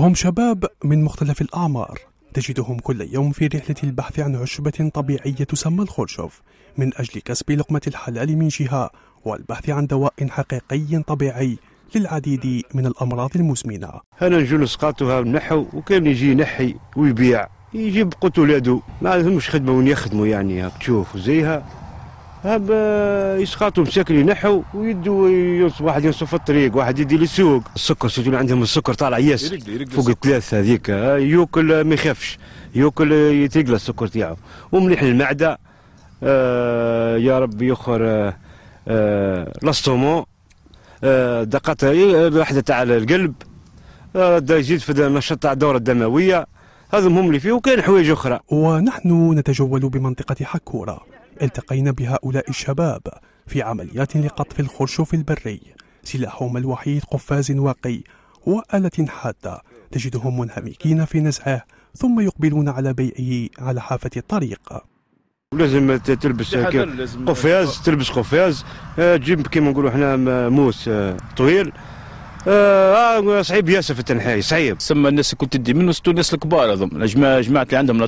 هم شباب من مختلف الأعمار تجدهم كل يوم في رحلة البحث عن عشبة طبيعية تسمى الخرشوف من أجل كسب لقمة الحلال من جهة والبحث عن دواء حقيقي طبيعي للعديد من الأمراض المزمنة أنا نجو نسقاطها نحو وكان يجي ينحي ويبيع يجيب قوت ولادو ما عندهمش خدمة وين يخدموا يعني تشوف زيها هب آه، يسقطوا بشكل ينحوا ويدوا ينصب واحد في الطريق واحد يدي للسوق السكر سجل عندهم السكر طالع ياس فوق الثلاثه هذيك آه، ياكل آه، ما يخافش ياكل يتقلى السكر تاعو ومليح للمعده آه يا ربي يخر آه آه لاستومون دقات واحده تاع القلب يزيد في النشاط تاع الدوره الدمويه هذا هم اللي فيه وكاين حوايج اخرى ونحن نتجول بمنطقه حكوره التقينا بهؤلاء الشباب في عمليات لقطف الخرشوف البري سلاحهم الوحيد قفاز واقي وآلة حادة تجدهم منهمكين في نزعه ثم يقبلون على بيعه على حافة الطريق لازم تلبس قفاز تلبس قفاز تجيب آه، كما نقولوا احنا موس آه، طويل آه،, آه صعيب ياسر في التنحاي صعيب سما الناس كنت تدي منه ستو الناس الكبار هذوما جماعه اللي عندهم لا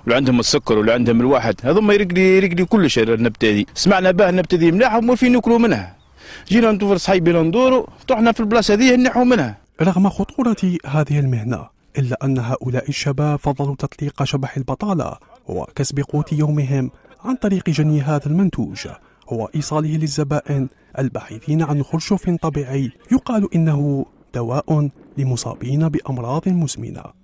واللي عندهم السكر واللي عندهم الواحد هذوما يرقلي يرقلي كل شيء النبته هذه سمعنا باه النبته هذه ملاحه ومورفين ناكلوا منها جينا نتوفر صحيبي ندوروا طحنا في البلاصه هذي نحو منها رغم خطوره هذه المهنه الا ان هؤلاء الشباب فضلوا تطليق شبح البطاله وكسب قوت يومهم عن طريق جني هذا المنتوج وإيصاله للزبائن الباحثين عن خرشوف طبيعي يقال إنه دواء لمصابين بأمراض مزمنة